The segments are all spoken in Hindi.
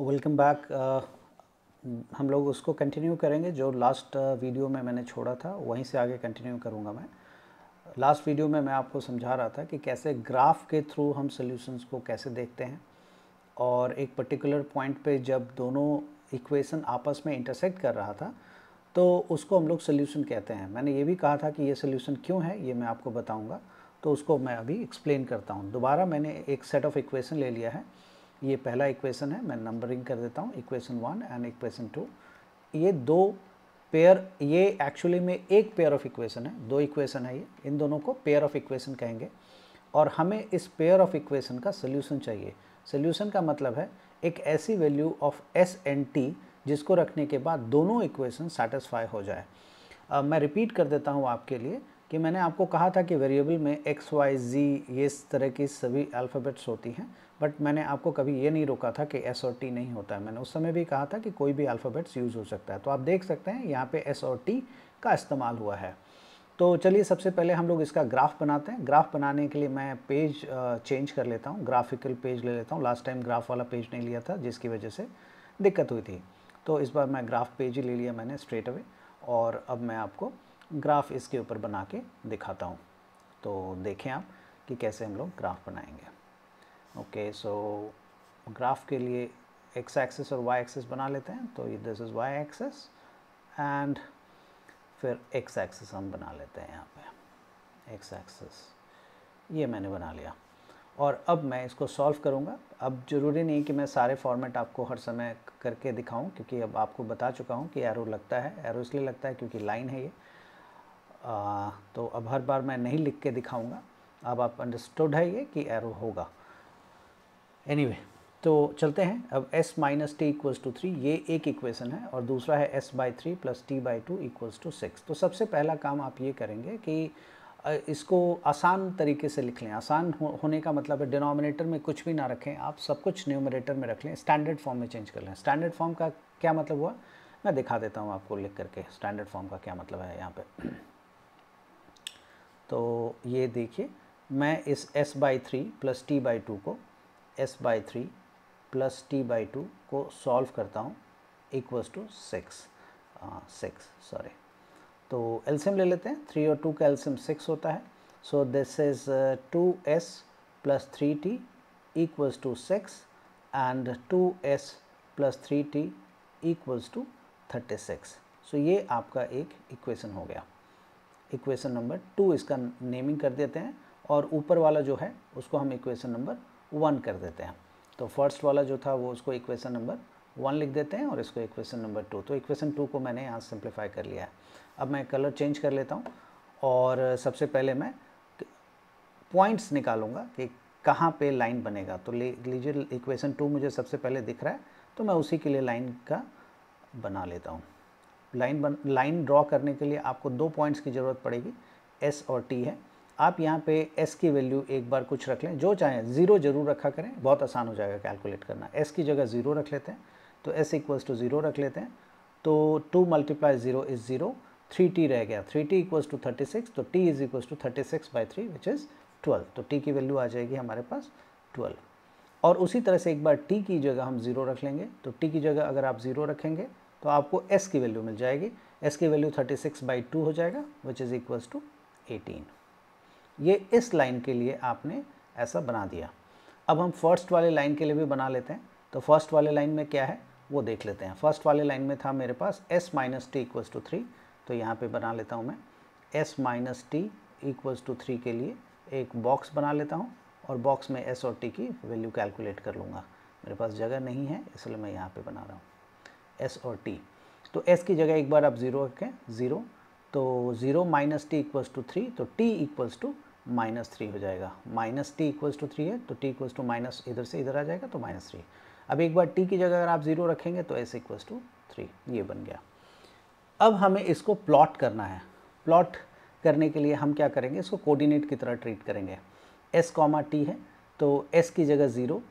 वेलकम बैक uh, हम लोग उसको कंटिन्यू करेंगे जो लास्ट वीडियो uh, में मैंने छोड़ा था वहीं से आगे कंटिन्यू करूँगा मैं लास्ट वीडियो में मैं आपको समझा रहा था कि कैसे ग्राफ के थ्रू हम सॉल्यूशंस को कैसे देखते हैं और एक पर्टिकुलर पॉइंट पे जब दोनों इक्वेशन आपस में इंटरसेक्ट कर रहा था तो उसको हम लोग सोल्यूशन कहते हैं मैंने ये भी कहा था कि ये सोल्यूशन क्यों है ये मैं आपको बताऊँगा तो उसको मैं अभी एक्सप्लेन करता हूँ दोबारा मैंने एक सेट ऑफ इक्वेशन ले लिया है ये पहला इक्वेशन है मैं नंबरिंग कर देता हूँ equation one and equation two ये दो पेयर ये एक्चुअली में एक पेयर ऑफ इक्वेशन है दो इक्वेशन है ये इन दोनों को पेयर ऑफ इक्वेशन कहेंगे और हमें इस पेयर ऑफ इक्वेशन का सोल्यूशन चाहिए सोल्यूशन का मतलब है एक ऐसी value of S and T जिसको रखने के बाद दोनों इक्वेशन सेटिस्फाई हो जाए uh, मैं रिपीट कर देता हूँ आपके लिए कि मैंने आपको कहा था कि वेरिएबल में एक्स वाई जी ये इस तरह की सभी अल्फ़ाबेट्स होती हैं बट मैंने आपको कभी ये नहीं रोका था कि एस और टी नहीं होता है मैंने उस समय भी कहा था कि कोई भी अल्फ़ाबेट्स यूज़ हो सकता है तो आप देख सकते हैं यहाँ पे एस और टी का इस्तेमाल हुआ है तो चलिए सबसे पहले हम लोग इसका ग्राफ बनाते हैं ग्राफ बनाने के लिए मैं पेज चेंज कर लेता हूँ ग्राफिकल पेज ले लेता हूँ लास्ट टाइम ग्राफ वाला पेज नहीं लिया था जिसकी वजह से दिक्कत हुई थी तो इस बार मैं ग्राफ पेज ही ले लिया मैंने स्ट्रेट अवे और अब मैं आपको ग्राफ इसके ऊपर बना के दिखाता हूँ तो देखें आप कि कैसे हम लोग ग्राफ बनाएंगे ओके सो ग्राफ के लिए एक्स एक्सेस और वाई एक्सेस बना लेते हैं तो ये this is y axis and फिर एक्स एक्सेस हम बना लेते हैं यहाँ पे एक्स एक्सेस ये मैंने बना लिया और अब मैं इसको सॉल्व करूँगा अब ज़रूरी नहीं कि मैं सारे फॉर्मेट आपको हर समय करके दिखाऊँ क्योंकि अब आपको बता चुका हूँ कि एरो लगता है एरो इसलिए लगता है क्योंकि लाइन है ये आ, तो अब हर बार मैं नहीं लिख के दिखाऊँगा अब आप अंडरस्टूड है ये कि एरो होगा एनी anyway, तो चलते हैं अब s minus t equals to three ये एक इक्वेशन है और दूसरा है s by three plus t by two equals to six तो सबसे पहला काम आप ये करेंगे कि इसको आसान तरीके से लिख लें आसान हो, होने का मतलब है डिनोमिनेटर में कुछ भी ना रखें आप सब कुछ न्यूमिनेटर में रख लें स्टैंडर्ड फॉर्म में चेंज कर लें स्टैंडर्ड फॉर्म का क्या मतलब हुआ मैं दिखा देता हूँ आपको लिख करके स्टैंडर्ड फॉर्म का क्या मतलब है यहाँ पर तो ये देखिए मैं इस s by three plus t by two को s by three plus t by two को सॉल्व करता हूँ equals to six six sorry तो एल्सियम ले लेते हैं थ्री और टू का एल्सियम सिक्स होता है so this is two s plus three t equals to six and two s plus three t equals to thirty six so ये आपका एक इक्वेशन हो गया इक्वेशन नंबर टू इसका नेमिंग कर देते हैं और ऊपर वाला जो है उसको हम इक्वेशन नंबर वन कर देते हैं तो फर्स्ट वाला जो था वो उसको इक्वेशन नंबर वन लिख देते हैं और इसको इक्वेशन नंबर टू तो इक्वेशन टू को मैंने यहाँ सिंप्लीफाई कर लिया है अब मैं कलर चेंज कर लेता हूँ और सबसे पहले मैं पॉइंट्स निकालूंगा कि कहाँ पे लाइन बनेगा तो ले लीजिए इक्वेशन टू मुझे सबसे पहले दिख रहा है तो मैं उसी के लिए लाइन का बना लेता हूँ लाइन बन लाइन ड्रॉ करने के लिए आपको दो पॉइंट्स की ज़रूरत पड़ेगी एस और टी है आप यहाँ पे एस की वैल्यू एक बार कुछ रख लें जो चाहें ज़ीरो जरूर रखा करें बहुत आसान हो जाएगा कैलकुलेट करना एस की जगह ज़ीरो रख लेते हैं तो एस इक्वल्स टू ज़ीरो रख लेते हैं तो two multiply zero is zero three t रह गया three t equals to thirty six तो t is equals to thirty six by three which is twelve तो टी की वैल्यू आ जाएगी हमारे पास ट्वेल्व और उसी तरह से एक बार टी की जगह हम ज़ीरो रख लेंगे तो टी की जगह अगर आप ज़ीरो रखेंगे तो आपको एस की वैल्यू मिल जाएगी एस की value thirty six by two हो जाएगा which is equals to eighteen ये इस लाइन के लिए आपने ऐसा बना दिया अब हम फर्स्ट वाले लाइन के लिए भी बना लेते हैं तो फर्स्ट वाले लाइन में क्या है वो देख लेते हैं फर्स्ट वाले लाइन में था मेरे पास s minus t equals to three तो यहाँ पे बना लेता हूँ मैं s minus t equals to three के लिए एक बॉक्स बना लेता हूँ और बॉक्स में s और t की वैल्यू कैलकुलेट कर लूँगा मेरे पास जगह नहीं है इसलिए मैं यहाँ पर बना रहा हूँ एस और टी तो एस की जगह एक बार आप ज़ीरो रखें ज़ीरो तो zero minus t equals to three तो t equals to minus three हो जाएगा minus t equals to three है तो टी इक्वल्स टू माइनस इधर से इधर आ जाएगा तो माइनस थ्री अब एक बार टी की जगह अगर आप ज़ीरो रखेंगे तो एस इक्वल्स टू थ्री ये बन गया अब हमें इसको प्लॉट करना है प्लॉट करने के लिए हम क्या करेंगे इसको कोऑर्डिनेट की तरह ट्रीट करेंगे एस कॉमा टी है तो एस की जगह ज़ीरो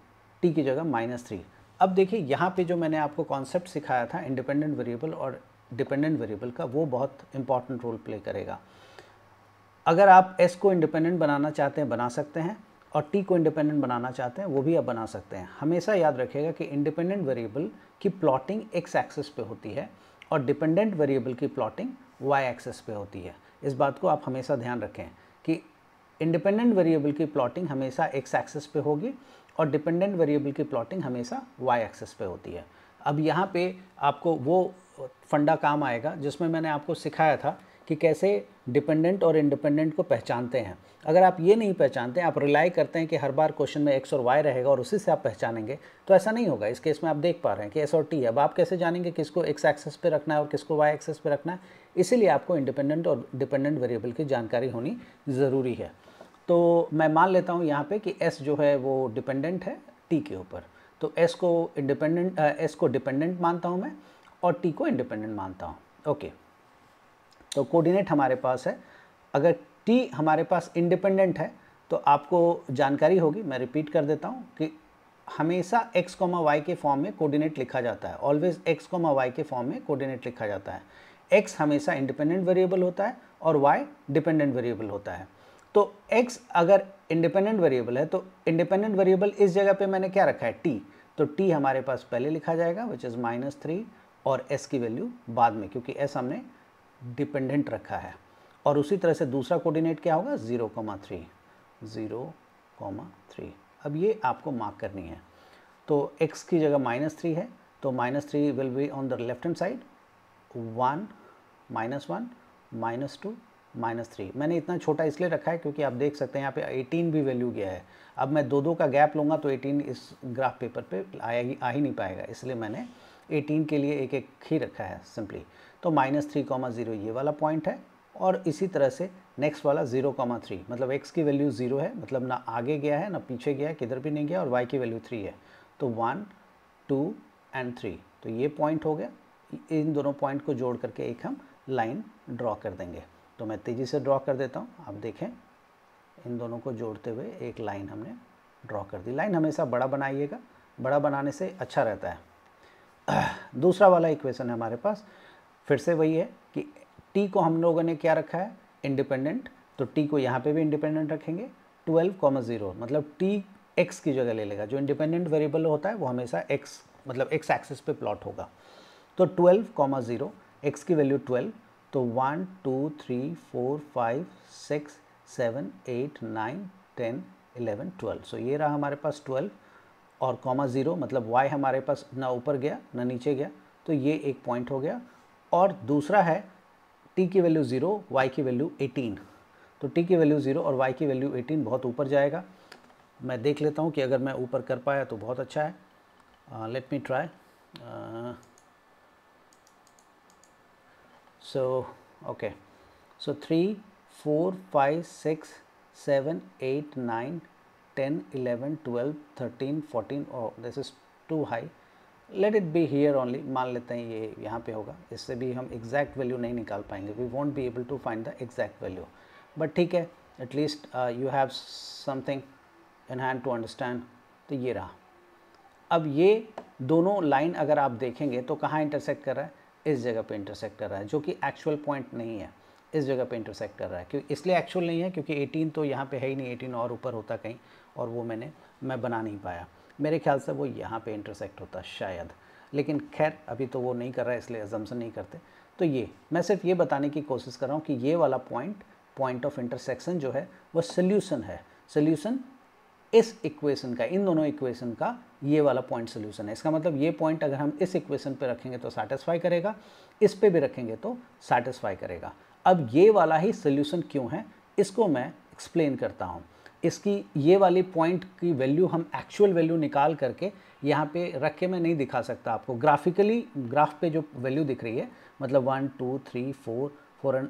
टी की जगह माइनस थ्री अब देखिए यहाँ पे जो मैंने आपको कॉन्सेप्ट सिखाया था इंडिपेंडेंट वेरिएबल और डिपेंडेंट वेरिएबल का वो बहुत इंपॉर्टेंट रोल प्ले करेगा अगर आप एस को इंडिपेंडेंट बनाना चाहते हैं बना सकते हैं और टी को इंडिपेंडेंट बनाना चाहते हैं वो भी आप बना सकते हैं हमेशा याद रखिएगा कि इंडिपेंडेंट वेरिएबल की प्लॉटिंग एक्स एक्सेस पे होती है और डिपेंडेंट वेरिएबल की प्लॉटिंग वाई एक्सेस पे होती है इस बात को आप हमेशा ध्यान रखें कि इंडिपेंडेंट वेरिएबल की प्लॉटिंग हमेशा एक्स एक्सेस पे होगी और डिपेंडेंट वेरिएबल की प्लॉटिंग हमेशा वाई एक्सेस पे होती है अब यहाँ पे आपको वो फंडा काम आएगा जिसमें मैंने आपको सिखाया था कि कैसे डिपेंडेंट और इंडिपेंडेंट को पहचानते हैं अगर आप ये नहीं पहचानते आप रिलाई करते हैं कि हर बार क्वेश्चन में एक्स और वाई रहेगा और उसी से आप पहचानेंगे तो ऐसा नहीं होगा इस केस में आप देख पा रहे हैं कि एस और टी अब आप कैसे जानेंगे किसको एक्स एक्सेस पे रखना है और किसको वाई एक्सेस पे रखना है इसीलिए आपको इंडिपेंडेंट और डिपेंडेंट वेरिएबल की जानकारी होनी ज़रूरी है तो मैं मान लेता हूँ यहाँ पर कि एस जो है वो डिपेंडेंट है टी के ऊपर तो एस को इंडिपेंडेंट एस को डिपेंडेंट मानता हूँ मैं और टी को इंडिपेंडेंट मानता हूँ ओके तो कोऑर्डिनेट हमारे पास है अगर टी हमारे पास इंडिपेंडेंट है तो आपको जानकारी होगी मैं रिपीट कर देता हूँ कि हमेशा x, वाई के फॉर्म में कोऑर्डिनेट लिखा जाता है ऑलवेज x, वाई के फॉर्म में कोऑर्डिनेट लिखा जाता है x हमेशा इंडिपेंडेंट वेरिएबल होता है और y डिपेंडेंट वेरिएबल होता है तो x अगर इंडिपेंडेंट वेरिएबल है तो इंडिपेंडेंट वेरिएबल इस जगह पे मैंने क्या रखा है t तो t हमारे पास पहले लिखा जाएगा विच इज़ माइनस थ्री और s की वैल्यू बाद में क्योंकि s हमने डिपेंडेंट रखा है और उसी तरह से दूसरा कोऑर्डिनेट क्या होगा zero comma three zero comma three अब ये आपको मार्क करनी है तो x की जगह माइनस थ्री है तो minus three will be on the left hand side one minus one minus two minus three मैंने इतना छोटा इसलिए रखा है क्योंकि आप देख सकते हैं यहाँ पे एटीन भी वैल्यू गया है अब मैं दो दो का गैप लूँगा तो एटीन इस ग्राफ पेपर पे ही आ ही नहीं पाएगा इसलिए मैंने 18 के लिए एक एक ही रखा है सिंपली तो माइनस थ्री कॉमा ज़ीरो ये वाला पॉइंट है और इसी तरह से नेक्स्ट वाला जीरो कॉमा थ्री मतलब एक्स की वैल्यू ज़ीरो है मतलब ना आगे गया है ना पीछे गया है किधर भी नहीं गया और वाई की वैल्यू थ्री है तो वन टू एंड थ्री तो ये पॉइंट हो गया इन दोनों पॉइंट को जोड़ करके एक हम लाइन ड्रॉ कर देंगे तो मैं तेज़ी से ड्रॉ कर देता हूँ आप देखें इन दोनों को जोड़ते हुए एक लाइन हमने ड्रॉ कर दी लाइन हमेशा बड़ा बनाइएगा बड़ा बनाने से अच्छा रहता है दूसरा वाला इक्वेशन है हमारे पास फिर से वही है कि टी को हम लोगों ने क्या रखा है इंडिपेंडेंट तो टी को यहाँ पे भी इंडिपेंडेंट रखेंगे ट्वेल्व कॉमा ज़ीरो मतलब टी एक्स की जगह ले लेगा जो इंडिपेंडेंट वेरिएबल होता है वो हमेशा एक्स मतलब एक्स एक्सिस पे प्लॉट होगा तो ट्वेल्व कॉमा ज़ीरो एक्स की वैल्यू ट्वेल्व तो one two three four five six seven eight nine ten eleven twelve so ये रहा हमारे पास ट्वेल्व और कॉमा ज़ीरो मतलब y हमारे पास ना ऊपर गया ना नीचे गया तो ये एक पॉइंट हो गया और दूसरा है t की वैल्यू ज़ीरो y की वैल्यू 18 तो t की वैल्यू ज़ीरो और y की वैल्यू 18 बहुत ऊपर जाएगा मैं देख लेता हूँ कि अगर मैं ऊपर कर पाया तो बहुत अच्छा है let me try so okay so three four five six seven eight nine 10 11 12 13 14 और this is too high let it be here only मान लेते हैं ये यहाँ पे होगा इससे भी हम एग्जैक्ट वैल्यू नहीं निकाल पाएंगे we won't be able to find the exact value but ठीक है at least you have something in hand to understand तो ये रहा अब ये दोनों लाइन अगर आप देखेंगे तो कहाँ इंटरसेक्ट कर रहा है इस जगह पे इंटरसेक्ट कर रहा है जो कि एक्चुअल पॉइंट नहीं है इस जगह पे इंटरसेक्ट कर रहा है क्योंकि इसलिए एक्चुअल नहीं है क्योंकि 18 तो यहाँ पे है ही नहीं 18 और ऊपर होता कहीं और वो मैंने मैं बना नहीं पाया मेरे ख्याल से वो यहाँ पे इंटरसेक्ट होता शायद लेकिन खैर अभी तो वो नहीं कर रहा है इसलिए एजम्सन नहीं करते तो ये मैं सिर्फ ये बताने की कोशिश कर रहा हूँ कि ये वाला पॉइंट पॉइंट ऑफ इंटरसेक्शन जो है वो सल्यूसन है सोल्यूसन इस इक्वेशन का इन दोनों इक्वेशन का ये वाला पॉइंट सोल्यूशन है इसका मतलब ये पॉइंट अगर हम इस इक्वेशन पे रखेंगे तो सेटिस्फाई करेगा इस पे भी रखेंगे तो सेटिस्फाई करेगा अब ये वाला ही सोल्यूशन क्यों है इसको मैं एक्सप्लेन करता हूँ इसकी ये वाली पॉइंट की वैल्यू हम एक्चुअल वैल्यू निकाल करके यहाँ पे रख के मैं नहीं दिखा सकता आपको ग्राफिकली ग्राफ पे जो वैल्यू दिख रही है मतलब one two three four four and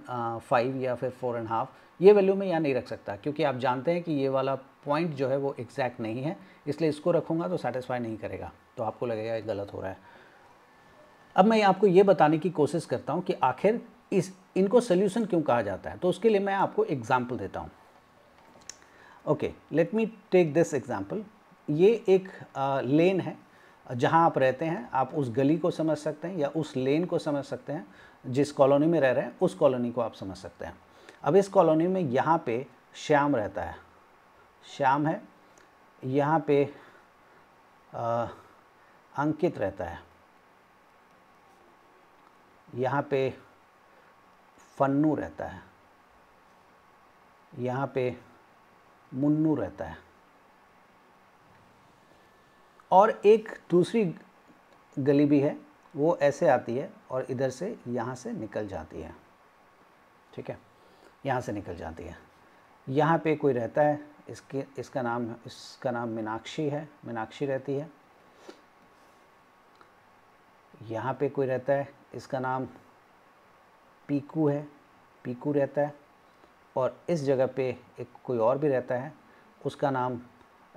five या फिर फोर एंड हाफ ये वैल्यू मैं यहाँ नहीं रख सकता क्योंकि आप जानते हैं कि ये वाला पॉइंट जो है वो एग्जैक्ट नहीं है इसलिए इसको रखूँगा तो सेटिस्फाई नहीं करेगा तो आपको लगेगा ये गलत हो रहा है अब मैं आपको ये बताने की कोशिश करता हूँ कि आखिर इस इनको सोल्यूशन क्यों कहा जाता है तो उसके लिए मैं आपको एग्जाम्पल देता हूँ okay let me take this example ये एक लेन है जहाँ आप रहते हैं आप उस गली को समझ सकते हैं या उस लेन को समझ सकते हैं जिस कॉलोनी में रह रहे हैं उस कॉलोनी को आप समझ सकते हैं अब इस कॉलोनी में यहाँ पे श्याम रहता है श्याम है यहाँ पे आ, अंकित रहता है यहाँ पे फन्नू रहता है यहाँ पे मुन्नू रहता है और एक दूसरी गली भी है वो ऐसे आती है और इधर से यहाँ से निकल जाती है ठीक है यहाँ से निकल जाती है यहाँ पे कोई रहता है इसके इसका नाम इसका नाम मीनाक्षी है मीनाक्षी रहती है यहाँ पे कोई रहता है इसका नाम पीकू है पीकू रहता है और इस जगह पे एक कोई और भी रहता है उसका नाम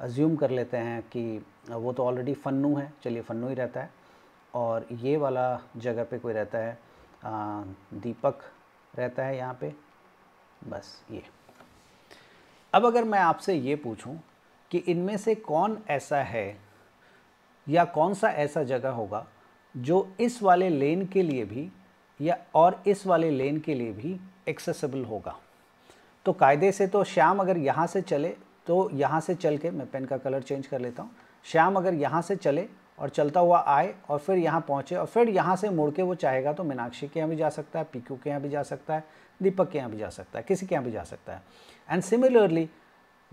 अज्यूम कर लेते हैं कि वो तो ऑलरेडी फन्नू है चलिए फन्नू ही रहता है और ये वाला जगह पे कोई रहता है आ, दीपक रहता है यहाँ पे बस ये अब अगर मैं आपसे ये पूछूं कि इनमें से कौन ऐसा है या कौन सा ऐसा जगह होगा जो इस वाले लेन के लिए भी या और इस वाले लेन के लिए भी एक्सेसिबल होगा तो कायदे से तो श्याम अगर यहाँ से चले तो यहाँ से चल के मैं पेन का कलर चेंज कर लेता हूँ श्याम अगर यहाँ से चले और चलता हुआ आए और फिर यहाँ पहुँचे और फिर यहाँ से मुड़ के वो चाहेगा तो मीनाक्षी के यहाँ भी जा सकता है पीकू के यहाँ भी जा सकता है दीपक के यहाँ भी जा सकता है किसी के यहाँ भी जा सकता है एंड सिमिलरली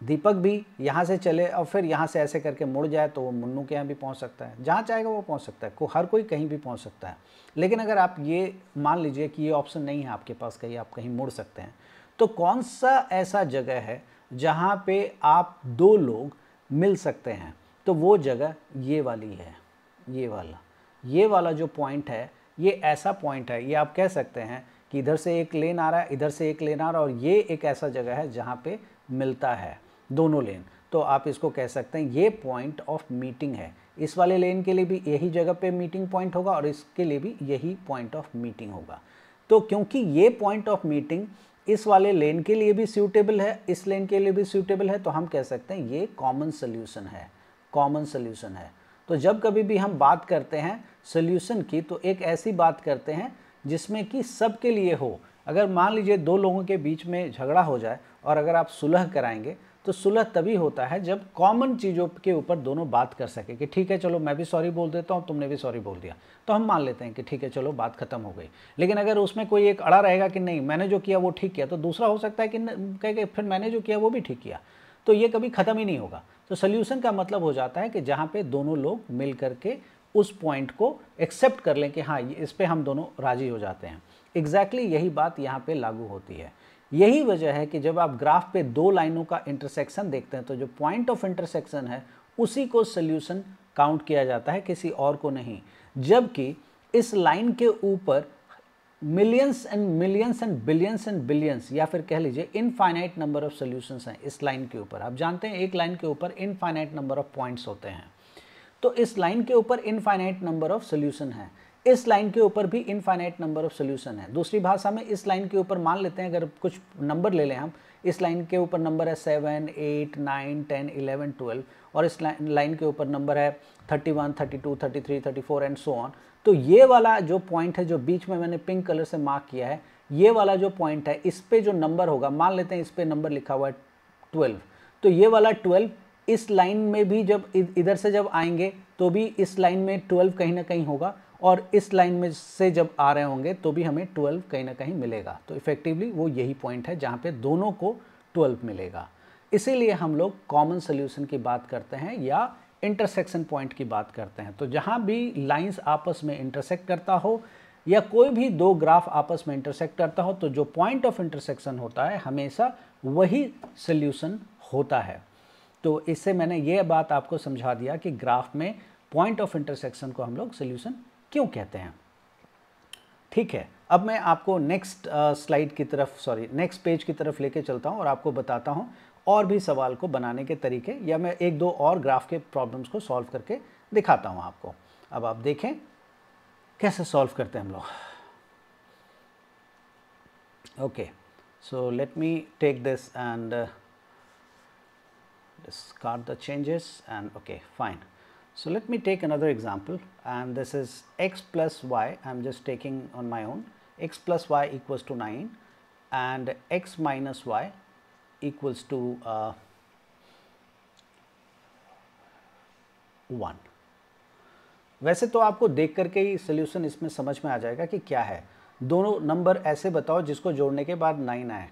दीपक भी यहाँ से चले और फिर यहाँ से ऐसे करके मुड़ जाए तो वो मुन्नू के यहाँ भी पहुँच सकता है जहाँ चाहेगा वो पहुँच सकता है को हर कोई कहीं भी पहुँच सकता है लेकिन अगर आप ये मान लीजिए कि ये ऑप्शन नहीं है आपके पास कहीं आप कहीं मुड़ सकते हैं तो कौन सा ऐसा जगह है जहाँ पे आप दो लोग मिल सकते हैं तो वो जगह ये वाली है ये वाला ये वाला जो पॉइंट है ये ऐसा पॉइंट है ये आप कह सकते हैं कि इधर से एक लेन आ रहा है इधर से एक लेन आ रहा है और ये एक ऐसा जगह है जहाँ पे मिलता है दोनों लेन तो आप इसको कह सकते हैं ये पॉइंट ऑफ मीटिंग है इस वाले लेन के लिए भी यही जगह पे मीटिंग पॉइंट होगा और इसके लिए भी यही पॉइंट ऑफ मीटिंग होगा तो क्योंकि ये पॉइंट ऑफ मीटिंग इस वाले लेन के लिए भी सूटेबल है इस लेन के लिए भी सूटेबल है तो हम कह सकते हैं ये कॉमन सोल्यूशन है कॉमन सोल्यूशन है तो जब कभी भी हम बात करते हैं सोल्यूशन की तो एक ऐसी बात करते हैं जिसमें कि सबके लिए हो अगर मान लीजिए दो लोगों के बीच में झगड़ा हो जाए और अगर आप सुलह कराएंगे तो सुलह तभी होता है जब कॉमन चीज़ों के ऊपर दोनों बात कर सके कि ठीक है चलो मैं भी सॉरी बोल देता हूँ तुमने भी सॉरी बोल दिया तो हम मान लेते हैं कि ठीक है चलो बात खत्म हो गई लेकिन अगर उसमें कोई एक अड़ा रहेगा कि नहीं मैंने जो किया वो ठीक किया तो दूसरा हो सकता है कि कह के फिर मैंने जो किया वो भी ठीक किया तो ये कभी ख़त्म ही नहीं होगा तो सल्यूशन का मतलब हो जाता है कि जहाँ पे दोनों लोग मिल करके उस पॉइंट को एक्सेप्ट कर लें कि हाँ इस पर हम दोनों राज़ी हो जाते हैं एग्जैक्टली exactly यही बात यहाँ पे लागू होती है यही वजह है कि जब आप ग्राफ पे दो लाइनों का इंटरसेक्शन देखते हैं तो जो पॉइंट ऑफ इंटरसेक्शन है उसी को सोल्यूशन काउंट किया जाता है किसी और को नहीं जबकि इस लाइन के ऊपर millions and millions and billions and billions या फिर कह लीजिए इनफाइनाइट नंबर ऑफ सोल्यूशंस हैं इस लाइन के ऊपर आप जानते हैं एक लाइन के ऊपर इनफाइनाइट नंबर ऑफ पॉइंट्स होते हैं तो इस लाइन के ऊपर इनफाइनाइट नंबर ऑफ सोल्यूशन है इस लाइन के ऊपर भी इनफाइनाइट नंबर ऑफ सोल्यूशन है दूसरी भाषा में इस लाइन के ऊपर मान लेते हैं अगर कुछ नंबर ले लें हम इस लाइन के ऊपर नंबर है seven eight nine ten eleven twelve और इस लाइन के ऊपर नंबर है thirty one thirty two thirty three thirty four and so on तो ये वाला जो पॉइंट है जो बीच में मैंने पिंक कलर से मार्क किया है ये वाला जो पॉइंट है इस पर जो नंबर होगा मान लेते हैं इस पर नंबर लिखा हुआ है ट्वेल्व तो ये वाला ट्वेल्व इस लाइन में भी जब इधर से जब आएंगे तो भी इस लाइन में ट्वेल्व कहीं ना कहीं होगा और इस लाइन में से जब आ रहे होंगे तो भी हमें 12 कहीं ना कहीं मिलेगा तो इफ़ेक्टिवली वो यही पॉइंट है जहाँ पे दोनों को 12 मिलेगा इसीलिए हम लोग कॉमन सोल्यूशन की बात करते हैं या इंटरसेक्शन पॉइंट की बात करते हैं तो जहाँ भी लाइन्स आपस में इंटरसेक्ट करता हो या कोई भी दो ग्राफ आपस में इंटरसेक्ट करता हो तो जो पॉइंट ऑफ इंटरसेक्शन होता है हमेशा वही सोल्यूशन होता है तो इससे मैंने ये बात आपको समझा दिया कि ग्राफ में पॉइंट ऑफ इंटरसेक्शन को हम लोग सोल्यूशन क्यों कहते हैं ठीक है अब मैं आपको नेक्स्ट स्लाइड uh, की तरफ सॉरी नेक्स्ट पेज की तरफ लेके चलता हूँ और आपको बताता हूँ और भी सवाल को बनाने के तरीके या मैं एक दो और ग्राफ के प्रॉब्लम्स को सॉल्व करके दिखाता हूँ आपको अब आप देखें कैसे सॉल्व करते हैं हम लोग okay so let me take this and discard the changes and okay fine So let me take another example and this is x plus y, I am just taking on my own, x plus y equals to 9 and x minus y equals to uh, 1. वैसे तो आपको देख करके ही सोल्यूशन इसमें समझ में आ जाएगा कि क्या है दोनों नंबर ऐसे बताओ जिसको जोड़ने के बाद 9 आए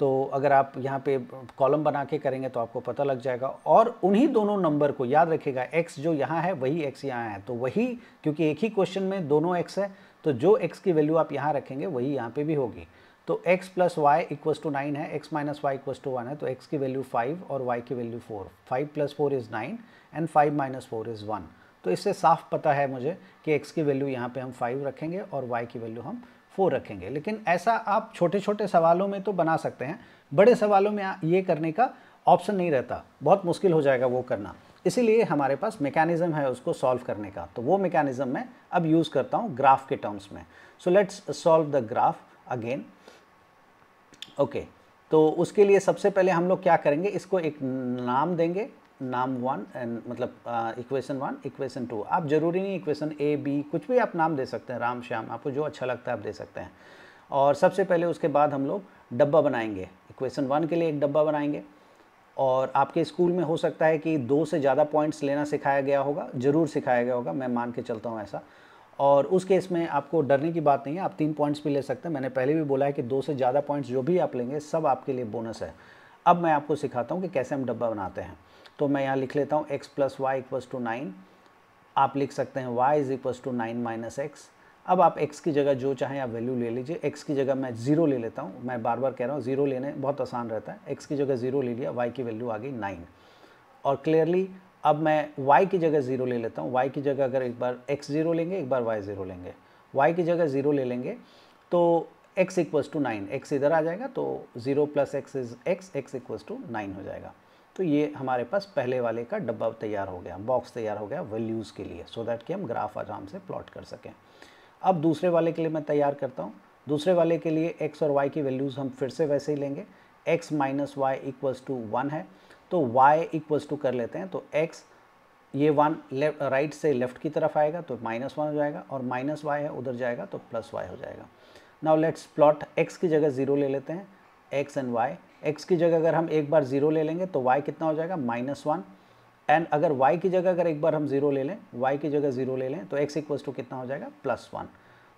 तो अगर आप यहाँ पे कॉलम बना के करेंगे तो आपको पता लग जाएगा और उन्हीं दोनों नंबर को याद रखिएगा एक्स जो यहाँ है वही एक्स यहाँ है तो वही क्योंकि एक ही क्वेश्चन में दोनों एक्स है तो जो एक्स की वैल्यू आप यहाँ रखेंगे वही यहाँ पे भी होगी तो x plus y equals to nine है x माइनस वाई इक्व टू वन है तो x की वैल्यू फाइव और y की value four five plus four is nine and five minus four is one तो इससे साफ पता है मुझे कि x की वैल्यू यहाँ पे हम फाइव रखेंगे और y की वैल्यू हम वो रखेंगे लेकिन ऐसा आप छोटे छोटे सवालों में तो बना सकते हैं बड़े सवालों में ये करने का ऑप्शन नहीं रहता बहुत मुश्किल हो जाएगा वो करना इसीलिए हमारे पास मेकैनिज़्म है उसको सॉल्व करने का तो वो मेकैनिज़्म मैं अब यूज़ करता हूँ ग्राफ के टर्म्स में so let's solve the graph again okay तो उसके लिए सबसे पहले हम लोग क्या करेंगे इसको एक नाम देंगे नाम वन एंड मतलब इक्वेशन वन इक्वेशन टू आप ज़रूरी नहीं इक्वेशन ए बी कुछ भी आप नाम दे सकते हैं राम श्याम आपको जो अच्छा लगता है आप दे सकते हैं और सबसे पहले उसके बाद हम लोग डब्बा बनाएंगे इक्वेशन वन के लिए एक डब्बा बनाएंगे और आपके स्कूल में हो सकता है कि दो से ज़्यादा पॉइंट्स लेना सिखाया गया होगा ज़रूर सिखाया गया होगा मैं मान के चलता हूँ ऐसा और उस केस में आपको डरने की बात नहीं है आप तीन पॉइंट्स भी ले सकते हैं मैंने पहले भी बोला है कि दो से ज़्यादा पॉइंट्स जो भी आप लेंगे सब आपके लिए बोनस है अब मैं आपको सिखाता हूँ कि कैसे हम डब्बा बनाते हैं तो मैं यहाँ लिख लेता हूँ x plus y equals to nine आप लिख सकते हैं y is equals to nine minus x अब आप x की जगह जो चाहें आप वैल्यू ले लीजिए x की जगह मैं जीरो ले लेता हूँ मैं बार बार कह रहा हूँ जीरो लेने बहुत आसान रहता है x की जगह जीरो ले लिया y की वैल्यू आ गई नाइन और क्लियरली अब मैं y की जगह जीरो ले लेता हूँ y की जगह अगर एक बार x जीरो लेंगे एक बार y जीरो लेंगे y की जगह जीरो ले लेंगे तो x equals to nine x इधर आ जाएगा तो zero plus x is x x equals to nine हो जाएगा तो ये हमारे पास पहले वाले का डब्बा तैयार हो गया बॉक्स तैयार हो गया वैल्यूज़ के लिए सो so दैट कि हम ग्राफ आराम से प्लॉट कर सकें अब दूसरे वाले के लिए मैं तैयार करता हूँ दूसरे वाले के लिए एक्स और वाई की वैल्यूज़ हम फिर से वैसे ही लेंगे x minus y equals to one है तो y इक्वल्स टू कर लेते हैं तो x ये वन राइट से लेफ्ट की तरफ आएगा तो माइनस वन हो जाएगा और माइनस वाई है उधर जाएगा तो प्लस वाई हो जाएगा नाउ लेट्स प्लॉट x की जगह ज़ीरो ले लेते हैं x एंड y एक्स की जगह अगर हम एक बार ज़ीरो ले लेंगे तो वाई कितना हो जाएगा माइनस वन एंड अगर वाई की जगह अगर एक बार हम ज़ीरो ले लें वाई की जगह ज़ीरो ले लें तो एक्स इक्वल टू कितना हो जाएगा प्लस वन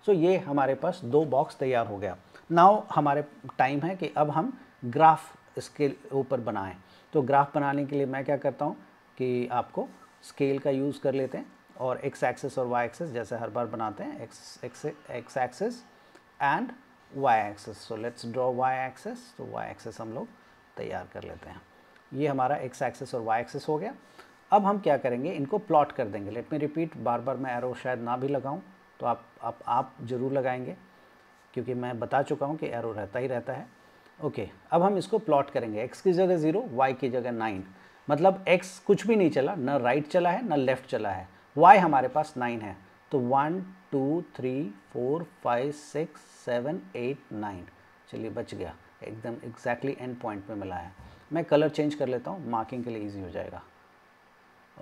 सो ये हमारे पास दो बॉक्स तैयार हो गया नाउ हमारे टाइम है कि अब हम ग्राफ इसके ऊपर बनाएं तो ग्राफ बनाने के लिए मैं क्या करता हूँ कि आपको स्केल का यूज़ कर लेते हैं और एक्स एक्सेस और वाई एक्सेस जैसे हर बार बनाते हैं x x x axis and y axis so let's draw y axis तो y एक्सेस हम लोग तैयार कर लेते हैं ये हमारा x एक्सेस और y एक्सेस हो गया अब हम क्या करेंगे इनको प्लॉट कर देंगे लेट मी रिपीट बार बार मैं एरो शायद ना भी लगाऊं तो आप आप आप जरूर लगाएंगे क्योंकि मैं बता चुका हूँ कि एरो रहता ही रहता है ओके okay, अब हम इसको प्लॉट करेंगे एक्स की जगह ज़ीरो वाई की जगह नाइन मतलब एक्स कुछ भी नहीं चला ना राइट चला है ना लेफ़्ट चला है वाई हमारे पास नाइन है तो one two three four five six seven eight nine चलिए बच गया एकदम एग्जैक्टली एंड पॉइंट पे मिला है मैं कलर चेंज कर लेता हूँ मार्किंग के लिए ईजी हो जाएगा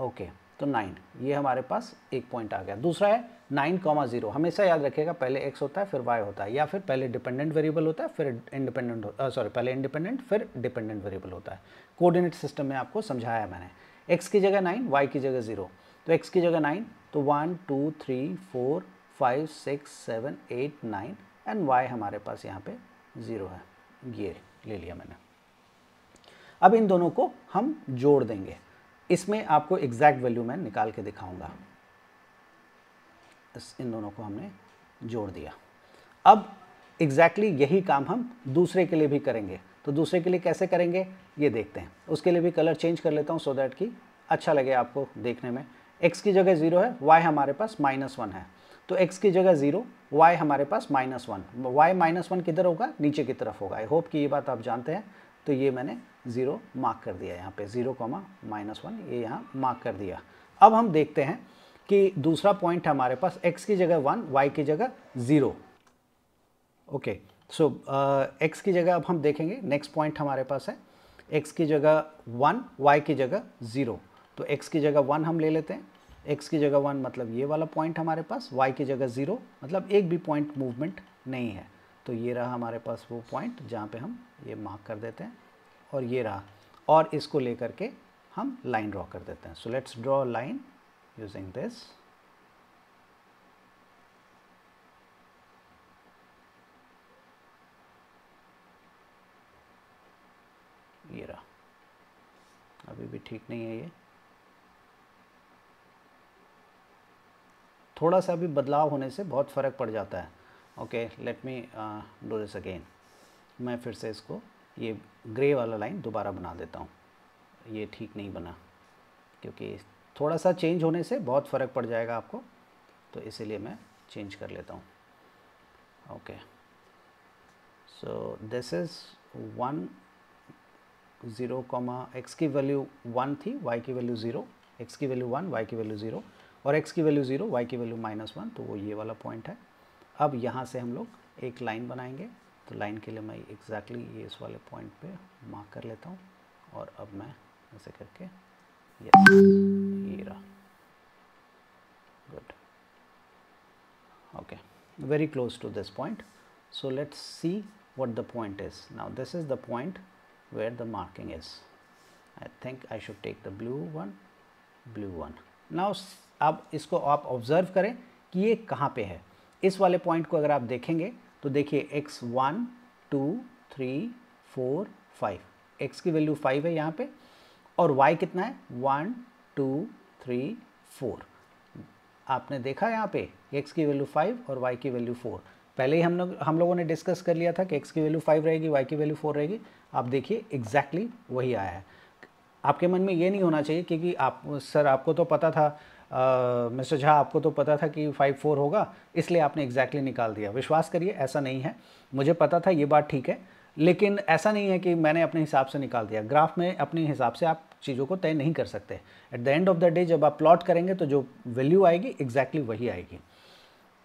ओके okay, तो नाइन ये हमारे पास एक पॉइंट आ गया दूसरा है नाइन कॉमा जीरो हमेशा याद रखिएगा पहले एक्स होता है फिर वाई होता है या फिर पहले डिपेंडेंट वेरिएबल होता है फिर इंडिपेंडेंट सॉरी पहले इंडिपेंडेंट फिर डिपेंडेंट वेरिएबल होता है कोऑर्डिनेट सिस्टम में आपको समझाया है मैंने एक्स की जगह नाइन वाई की जगह ज़ीरो तो एक्स की जगह नाइन तो one two three four five six seven eight nine and y हमारे पास यहाँ पे ज़ीरो है ये ले लिया मैंने अब इन दोनों को हम जोड़ देंगे इसमें आपको एग्जैक्ट वैल्यू मैं निकाल के दिखाऊंगा इन दोनों को हमने जोड़ दिया अब एग्जैक्टली exactly यही काम हम दूसरे के लिए भी करेंगे तो दूसरे के लिए कैसे करेंगे ये देखते हैं उसके लिए भी कलर चेंज कर लेता हूँ सो दैट कि अच्छा लगे आपको देखने में एक्स की जगह ज़ीरो है वाई हमारे पास माइनस वन है तो x की जगह ज़ीरो y हमारे पास minus one y minus one किधर होगा नीचे की तरफ होगा आई होप कि ये बात आप जानते हैं तो ये मैंने ज़ीरो मार्क कर दिया यहाँ पे ज़ीरो कॉमा माइनस वन ये यहाँ मार्क कर दिया अब हम देखते हैं कि दूसरा पॉइंट हमारे पास x की जगह वन y की जगह ज़ीरो ओके सो x की जगह अब हम देखेंगे नेक्स्ट पॉइंट हमारे पास है x की जगह वन y की जगह ज़ीरो तो x की जगह वन हम ले लेते हैं एक्स की जगह वन मतलब ये वाला पॉइंट हमारे पास वाई की जगह ज़ीरो मतलब एक भी पॉइंट मूवमेंट नहीं है तो ये रहा हमारे पास वो पॉइंट जहाँ पे हम ये मार्क कर देते हैं और ये रहा और इसको लेकर के हम लाइन ड्रॉ कर देते हैं so let's draw line using this ये रहा अभी भी ठीक नहीं है ये थोड़ा सा भी बदलाव होने से बहुत फ़र्क पड़ जाता है okay let me do this again मैं फिर से इसको ये ग्रे वाला लाइन दोबारा बना देता हूँ ये ठीक नहीं बना क्योंकि थोड़ा सा चेंज होने से बहुत फ़र्क पड़ जाएगा आपको तो इसीलिए मैं चेंज कर लेता हूँ okay so this is one zero comma x की वैल्यू वन थी वाई की वैल्यू ज़ीरो एक्स की वैल्यू वन वाई की वैल्यू ज़ीरो और x की वैल्यू जीरो y की वैल्यू माइनस वन तो वो ये वाला पॉइंट है अब यहाँ से हम लोग एक लाइन बनाएंगे तो लाइन के लिए मैं एग्जैक्टली exactly ये इस वाले पॉइंट पे मार्क कर लेता हूँ और अब मैं ऐसे करके ये रहा good okay very close to this point so let's see what the point is now this is the point where the marking is I think I should take the blue one blue one now अब इसको आप ऑब्ज़र्व करें कि ये कहाँ पे है इस वाले पॉइंट को अगर आप देखेंगे तो देखिए x one two three four five x की वैल्यू फाइव है यहाँ पे और वाई कितना है वन टू थ्री फोर आपने देखा यहाँ पे एक्स की वैल्यू फाइव और वाई की वैल्यू फोर पहले ही हम लोग हम लोगों ने डिस्कस कर लिया था कि एक्स की वैल्यू फाइव रहेगी वाई की वैल्यू फोर रहेगी आप देखिए एग्जैक्टली exactly वही आया है आपके मन में ये नहीं होना चाहिए क्योंकि आप सर आपको तो पता था मिस्टर झा आपको तो पता था कि फाइव फोर होगा इसलिए आपने एग्जैक्टली exactly निकाल दिया विश्वास करिए ऐसा नहीं है मुझे पता था ये बात ठीक है लेकिन ऐसा नहीं है कि मैंने अपने हिसाब से निकाल दिया ग्राफ में अपने हिसाब से आप चीज़ों को तय नहीं कर सकते at the end of the day जब आप प्लॉट करेंगे तो जो वैल्यू आएगी एग्जैक्टली exactly वही आएगी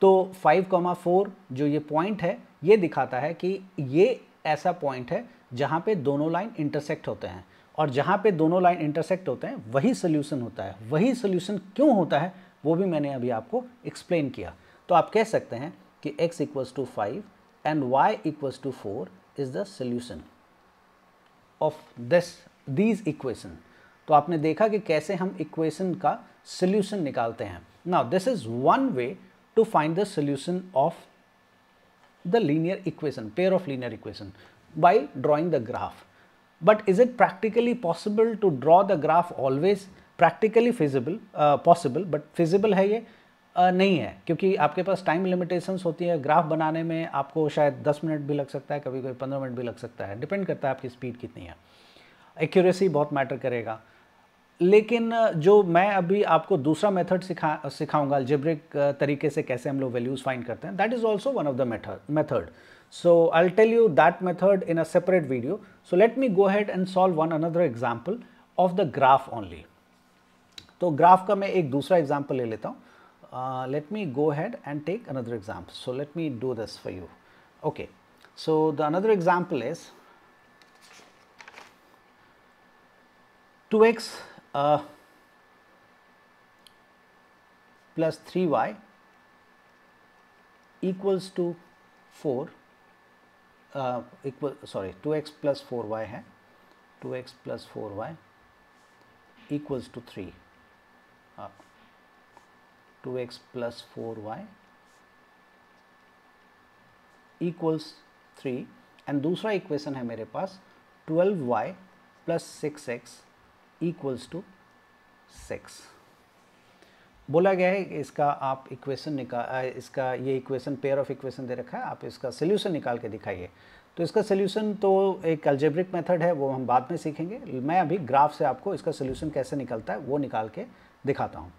तो 5.4 जो ये पॉइंट है ये दिखाता है कि ये ऐसा पॉइंट है जहाँ पे दोनों लाइन इंटरसेक्ट होते हैं और जहाँ पे दोनों लाइन इंटरसेक्ट होते हैं वही सोल्यूशन होता है वही सोल्यूशन क्यों होता है वो भी मैंने अभी आपको एक्सप्लेन किया तो आप कह सकते हैं कि x equals to five and y equals to four is the solution of this these equation तो आपने देखा कि कैसे हम इक्वेशन का सोल्यूशन निकालते हैं now this is one way to find the solution of the linear equation pair of linear equation by drawing the graph but is it practically possible to draw the graph always practically feasible uh, possible but feasible है ये Uh, नहीं है क्योंकि आपके पास टाइम लिमिटेशंस होती है ग्राफ बनाने में आपको शायद 10 मिनट भी लग सकता है कभी कभी 15 मिनट भी लग सकता है डिपेंड करता है आपकी स्पीड कितनी है एक्यूरेसी बहुत मैटर करेगा लेकिन uh, जो मैं अभी आपको दूसरा मेथड सिखा uh, सिखाऊंगा जिब्रिक तरीके से कैसे हम लोग वैल्यूज़ फाइन करते हैं that is also one of the method method So I'll tell you that method in a separate video. So let me go ahead and solve one another example of the graph only. So graph ka main ek dusra example le leta hun. let me go ahead and take another example. So let me do this for you. Okay. So the another example is 2x uh, plus 3y equals to 4 equal sorry two x plus four y है two x plus four y equals to three two x plus four y equals three and दूसरा इक्वेशन है मेरे पास twelve y plus six x equals to six बोला गया है कि इसका आप इक्वेशन निकाल इसका ये इक्वेशन पेयर ऑफ इक्वेशन दे रखा है आप इसका सोल्यूशन निकाल के दिखाइए तो इसका सोल्यूशन तो एक अल्जेब्रिक मेथड है वो हम बाद में सीखेंगे मैं अभी ग्राफ से आपको इसका सोल्यूशन कैसे निकलता है वो निकाल के दिखाता हूँ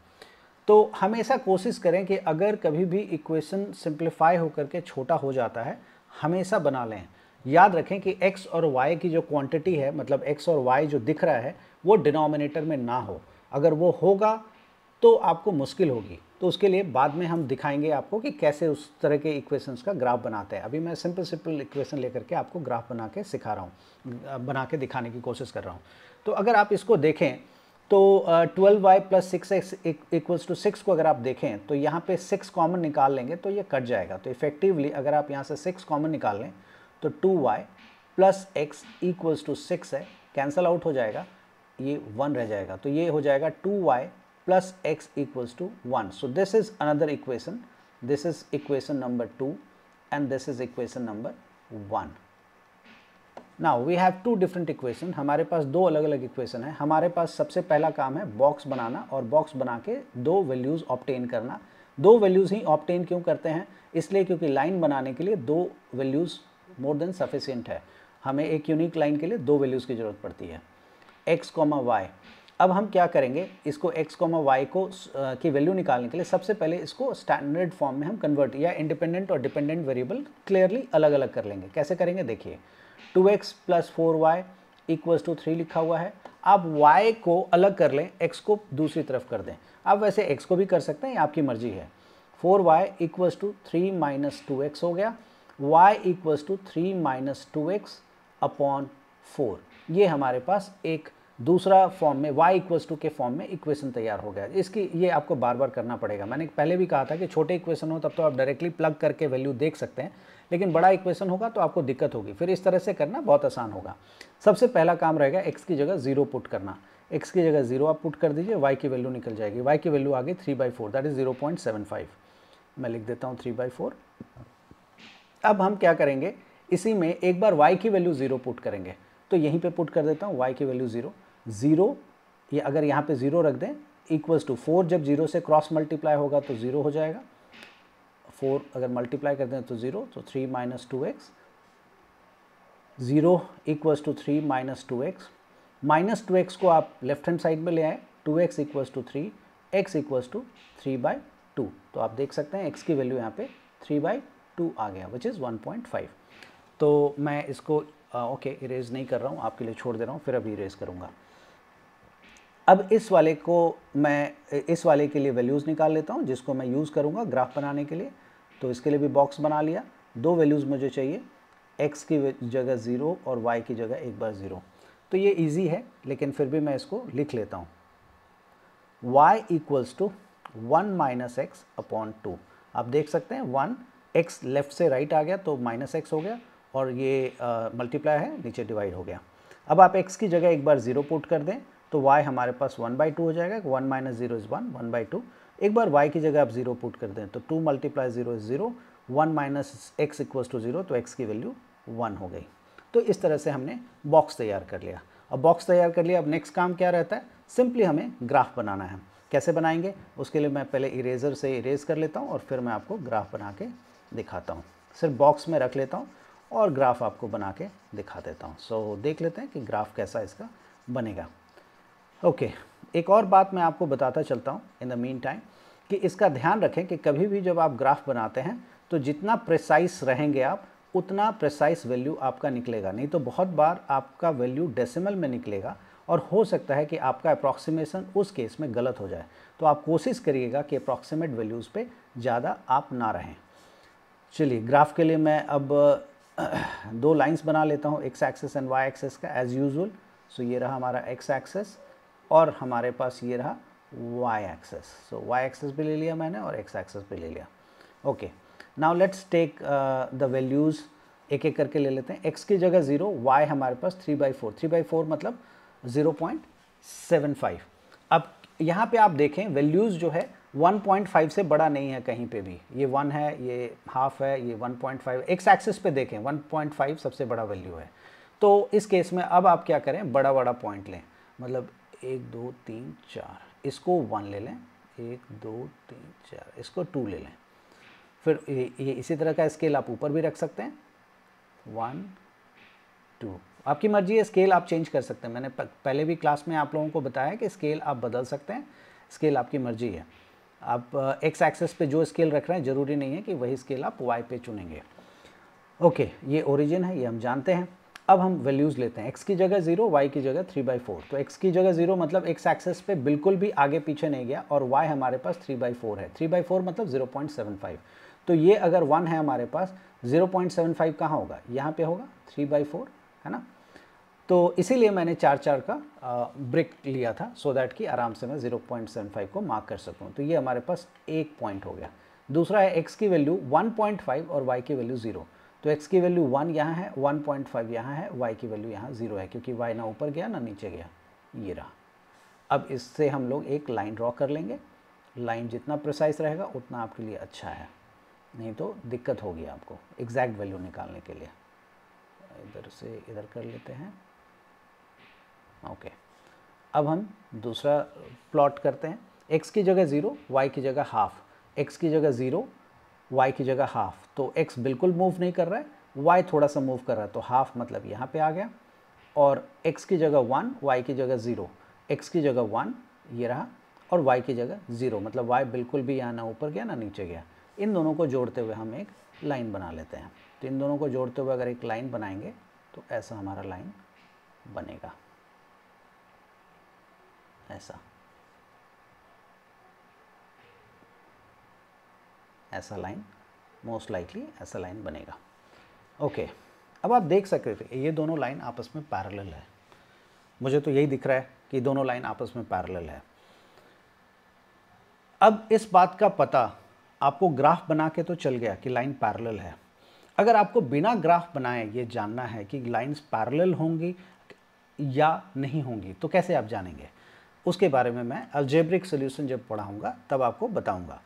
तो हमेशा कोशिश करें कि अगर कभी भी इक्वेशन सिंप्लीफाई होकर के छोटा हो जाता है हमेशा बना लें याद रखें कि x और y की जो क्वांटिटी है मतलब x और y जो दिख रहा है वो डिनोमिनेटर में ना हो अगर वो होगा तो आपको मुश्किल होगी तो उसके लिए बाद में हम दिखाएंगे आपको कि कैसे उस तरह के इक्वेशंस का ग्राफ बनाते हैं अभी मैं सिंपल सिंपल इक्वेशन लेकर के आपको ग्राफ बना के सिखा रहा हूँ बना के दिखाने की कोशिश कर रहा हूँ तो अगर आप इसको देखें तो twelve y plus six x equals to six को अगर आप देखें तो यहाँ पे सिक्स कॉमन निकाल लेंगे तो ये कट जाएगा तो इफेक्टिवली अगर आप यहाँ से सिक्स कॉमन निकाल लें तो two y plus x equals to six है कैंसल आउट हो जाएगा ये वन रह जाएगा तो ये हो जाएगा two y plus x equals to 1. So, this is another equation. This is equation number 2 and this is equation number 1. Now we have two different equation हमारे पास दो अलग अलग इक्वेशन है हमारे पास सबसे पहला काम है बॉक्स बनाना और बॉक्स बना के दो वैल्यूज़ ऑप्टेन करना दो वैल्यूज़ ही ऑप्टेन क्यों करते हैं इसलिए क्योंकि लाइन बनाने के लिए दो वैल्यूज़ मोर देन सफिशियंट है हमें एक यूनिक लाइन के लिए दो वैल्यूज़ की ज़रूरत पड़ती है एक्स कॉमा वाई अब हम क्या करेंगे इसको x, y को की वैल्यू निकालने के लिए सबसे पहले इसको स्टैंडर्ड फॉर्म में हम कन्वर्ट या इंडिपेंडेंट और डिपेंडेंट वेरिएबल क्लियरली अलग अलग कर लेंगे कैसे करेंगे देखिए 2x x plus four y equals to three लिखा हुआ है आप y को अलग कर लें x को दूसरी तरफ कर दें आप वैसे x को भी कर सकते हैं आपकी मर्जी है four y equals to three minus two x हो गया y equals to three minus two x upon four ये हमारे पास एक दूसरा फॉर्म में y इक्वल्स टू के फॉर्म में इक्वेशन तैयार हो गया इसकी ये आपको बार बार करना पड़ेगा मैंने पहले भी कहा था कि छोटे इक्वेशन हो तब तो आप डायरेक्टली प्लग करके वैल्यू देख सकते हैं लेकिन बड़ा इक्वेशन होगा तो आपको दिक्कत होगी फिर इस तरह से करना बहुत आसान होगा सबसे पहला काम रहेगा एक्स की जगह जीरो पुट करना एक्स की जगह जीरो आप पुट कर दीजिए वाई की वैल्यू निकल जाएगी वाई की वैल्यू आगे three by four that is zero point seven five मैं लिख देता हूँ थ्री बाई फोर अब हम क्या करेंगे इसी में एक बार वाई की वैल्यू ज़ीरो पुट करेंगे तो यहीं पे पुट कर देता हूँ वाई की वैल्यू ज़ीरो ज़ीरो ये अगर यहाँ पे ज़ीरो रख दें इक्वल्स टू फोर जब ज़ीरो से क्रॉस मल्टीप्लाई होगा तो ज़ीरो हो जाएगा फोर अगर मल्टीप्लाई कर दें तो ज़ीरो तो three minus two x zero equals to three minus two x minus two x को आप लेफ्ट हैंड साइड में ले आए two x equals to three x equals to three by two तो आप देख सकते हैं एक्स की वैल्यू यहाँ पे थ्री बाई टू आ गया which is one point five तो मैं इसको ओके uh, इरेज okay, नहीं कर रहा हूँ आपके लिए छोड़ दे रहा हूँ फिर अभी इरेज करूँगा अब इस वाले को मैं इस वाले के लिए वैल्यूज़ निकाल लेता हूँ जिसको मैं यूज़ करूँगा ग्राफ बनाने के लिए तो इसके लिए भी बॉक्स बना लिया दो वैल्यूज़ मुझे चाहिए एक्स की जगह ज़ीरो और वाई की जगह एक बार ज़ीरो तो ये इजी है लेकिन फिर भी मैं इसको लिख लेता हूँ y equals to one minus x upon two आप देख सकते हैं वन एक्स लेफ्ट से राइट right आ गया तो माइनस एक्स हो गया और ये मल्टीप्लाई है नीचे डिवाइड हो गया अब आप एक्स की जगह एक बार ज़ीरो पुट कर दें तो y हमारे पास वन बाई टू हो जाएगा one minus zero is one one by two एक बार y की जगह आप जीरो पुट कर दें तो two multiply zero is zero one minus x equals to zero तो x की वैल्यू वन हो गई तो इस तरह से हमने बॉक्स तैयार कर लिया अब बॉक्स तैयार कर लिया अब नेक्स्ट काम क्या रहता है सिंपली हमें ग्राफ बनाना है कैसे बनाएंगे उसके लिए मैं पहले इरेजर से इरेज कर लेता हूँ और फिर मैं आपको ग्राफ बना के दिखाता हूँ सिर्फ बॉक्स में रख लेता हूँ और ग्राफ आपको बना के दिखा देता हूँ सो so, देख लेते हैं कि ग्राफ कैसा इसका बनेगा ओके okay, एक और बात मैं आपको बताता चलता हूँ इन द मीन टाइम कि इसका ध्यान रखें कि कभी भी जब आप ग्राफ बनाते हैं तो जितना प्रिसाइस रहेंगे आप उतना प्रिसाइस वैल्यू आपका निकलेगा नहीं तो बहुत बार आपका वैल्यू डेसिमल में निकलेगा और हो सकता है कि आपका अप्रॉक्सीमेशन उस केस में गलत हो जाए तो आप कोशिश करिएगा कि अप्रॉक्सीमेट वैल्यूज़ पे ज़्यादा आप ना रहें चलिए ग्राफ के लिए मैं अब दो लाइंस बना लेता हूँ x axis and y axis का एज़ यूजल सो ये रहा हमारा एक्स एक्सेस और हमारे पास ये रहा y axis so so, y axis भी ले लिया मैंने और x एक्सेस भी ले लिया okay now let's take the values एक एक करके ले लेते हैं x की जगह ज़ीरो y हमारे पास three by four three by four मतलब ज़ीरो पॉइंट सेवन फाइव अब यहाँ पे आप देखें वैल्यूज़ जो है वन पॉइंट फाइव से बड़ा नहीं है कहीं पे भी ये वन है ये हाफ है ये one point five x axis पे देखें वन पॉइंट फाइव सबसे बड़ा वैल्यू है तो इस केस में अब आप क्या करें बड़ा बड़ा पॉइंट लें मतलब एक दो तीन चार इसको वन ले लें एक दो तीन चार इसको टू ले लें फिर ये इसी तरह का स्केल आप ऊपर भी रख सकते हैं वन टू आपकी मर्जी है स्केल आप चेंज कर सकते हैं मैंने पहले भी क्लास में आप लोगों को बताया कि स्केल आप बदल सकते हैं स्केल आपकी मर्जी है आप एक्स uh, एक्सेस पे जो स्केल रख रहे हैं ज़रूरी नहीं है कि वही स्केल आप वाई पे चुनेंगे ओके ये ओरिजिन है ये हम जानते हैं अब हम वैल्यूज़ लेते हैं एक्स की जगह जीरो वाई की जगह थ्री बाई फोर तो एक्स की जगह जीरो मतलब एक्स एक्सेस पे बिल्कुल भी आगे पीछे नहीं गया और वाई हमारे पास थ्री बाई फोर है थ्री बाई फोर मतलब जीरो पॉइंट सेवन फाइव तो ये अगर वन है हमारे पास जीरो पॉइंट सेवन फाइव कहाँ होगा यहाँ पे होगा थ्री बाई फोर है ना तो इसीलिए मैंने चार चार का ब्रेक लिया था सो so दैट कि आराम से मैं जीरो पॉइंट सेवन फाइव को मार्क कर सकूँ तो ये हमारे पास एक पॉइंट हो गया दूसरा है एक्स की वैल्यू वन पॉइंट फाइव और वाई की वैल्यू ज़ीरो तो x की वैल्यू वन यहाँ है वन पॉइंट फाइव यहाँ है y की वैल्यू यहाँ ज़ीरो है क्योंकि y ना ऊपर गया ना नीचे गया ये रहा अब इससे हम लोग एक लाइन ड्रॉ कर लेंगे लाइन जितना प्रिसाइस रहेगा उतना आपके लिए अच्छा है नहीं तो दिक्कत होगी आपको एग्जैक्ट वैल्यू निकालने के लिए इधर से इधर कर लेते हैं ओके अब हम दूसरा प्लॉट करते हैं एक्स की जगह ज़ीरो वाई की जगह हाफ एक्स की जगह ज़ीरो y की जगह हाफ तो x बिल्कुल मूव नहीं कर रहा है y थोड़ा सा मूव कर रहा है तो हाफ मतलब यहाँ पे आ गया और x की जगह वन y की जगह ज़ीरो x की जगह वन ये रहा और y की जगह ज़ीरो मतलब y बिल्कुल भी यहाँ ना ऊपर गया ना नीचे गया इन दोनों को जोड़ते हुए हम एक लाइन बना लेते हैं तो इन दोनों को जोड़ते हुए अगर एक लाइन बनाएंगे तो ऐसा हमारा लाइन बनेगा ऐसा ऐसा लाइन मोस्ट लाइकली ऐसा लाइन बनेगा ओके okay, अब आप देख सकते थे ये दोनों लाइन आपस में पैरेलल है मुझे तो यही दिख रहा है कि दोनों लाइन आपस में पैरेलल है अब इस बात का पता आपको ग्राफ बना के तो चल गया कि लाइन पैरेलल है अगर आपको बिना ग्राफ बनाए ये जानना है कि लाइंस पैरेलल होंगी या नहीं होंगी तो कैसे आप जानेंगे उसके बारे में मैं अल्जेब्रिक सोल्यूशन जब पढ़ाऊंगा तब आपको बताऊंगा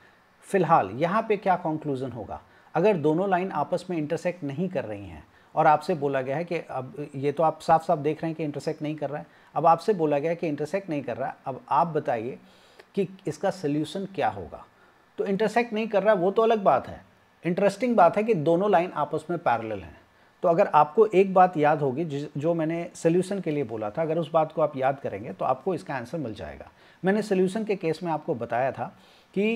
फिलहाल यहाँ पे क्या कंक्लूजन होगा अगर दोनों लाइन आपस में इंटरसेक्ट नहीं कर रही हैं और आपसे बोला गया है कि अब ये तो आप साफ साफ देख रहे हैं कि इंटरसेक्ट नहीं कर रहा है अब आपसे बोला गया है कि इंटरसेक्ट नहीं कर रहा है अब आप बताइए कि इसका सल्यूशन क्या होगा तो इंटरसेक्ट नहीं कर रहा है वो तो अलग बात है इंटरेस्टिंग बात है कि दोनों लाइन आपस में पैरल हैं तो अगर आपको एक बात याद होगी जो मैंने सोल्यूशन के लिए बोला था अगर उस बात को आप याद करेंगे तो आपको इसका आंसर मिल जाएगा मैंने सोल्यूशन के केस में आपको बताया था कि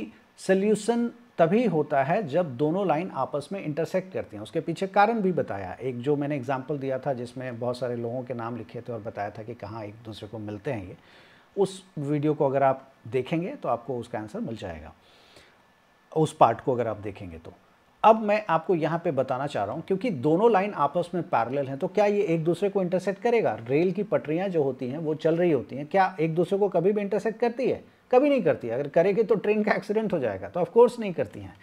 सल्यूशन तभी होता है जब दोनों लाइन आपस में इंटरसेक्ट करती हैं उसके पीछे कारण भी बताया एक जो मैंने एग्जाम्पल दिया था जिसमें बहुत सारे लोगों के नाम लिखे थे और बताया था कि कहाँ एक दूसरे को मिलते हैं ये उस वीडियो को अगर आप देखेंगे तो आपको उसका आंसर मिल जाएगा उस पार्ट को अगर आप देखेंगे तो अब मैं आपको यहाँ पे बताना चाह रहा हूँ क्योंकि दोनों लाइन आपस में पैरेलल हैं तो क्या ये एक दूसरे को इंटरसेक्ट करेगा रेल की पटरियाँ जो होती हैं वो चल रही होती हैं क्या एक दूसरे को कभी भी इंटरसेक्ट करती है कभी नहीं करती अगर करेगी तो ट्रेन का एक्सीडेंट हो जाएगा तो ऑफकोर्स नहीं करती हैं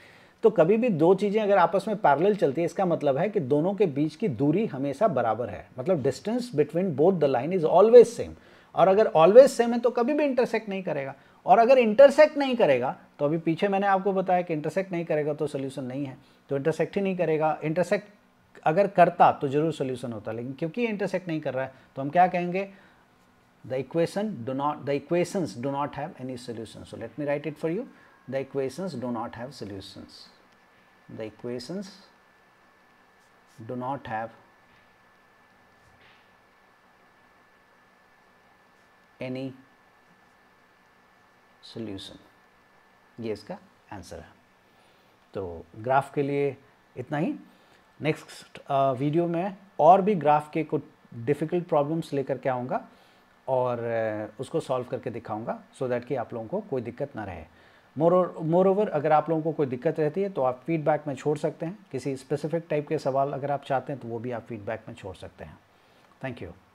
तो कभी भी दो चीज़ें अगर आपस में पैरेलल चलती है इसका मतलब है कि दोनों के बीच की दूरी हमेशा बराबर है मतलब distance between both the line is always same और अगर ऑलवेज सेम है तो कभी भी इंटरसेक्ट नहीं करेगा और अगर इंटरसेक्ट नहीं करेगा तो अभी पीछे मैंने आपको बताया कि इंटरसेक्ट नहीं करेगा तो सोल्यूशन नहीं है तो इंटरसेक्ट ही नहीं करेगा इंटरसेक्ट अगर करता तो जरूर सोल्यूशन होता लेकिन क्योंकि इंटरसेक्ट नहीं कर रहा है तो हम क्या कहेंगे the equation do not the equations do not have any solution so let me write it for you the equations do not have solutions the equations do not have any solution ये इसका आंसर है तो ग्राफ के लिए इतना ही नेक्स्ट वीडियो में और भी ग्राफ के कुछ डिफ़िकल्ट प्रॉब्लम्स लेकर के आऊँगा और उसको सॉल्व करके दिखाऊंगा सो दैट कि आप लोगों को कोई दिक्कत ना रहे मोर मोर ओवर अगर आप लोगों को कोई दिक्कत रहती है तो आप फीडबैक में छोड़ सकते हैं किसी स्पेसिफिक टाइप के सवाल अगर आप चाहते हैं तो वो भी आप फीडबैक में छोड़ सकते हैं थैंक यू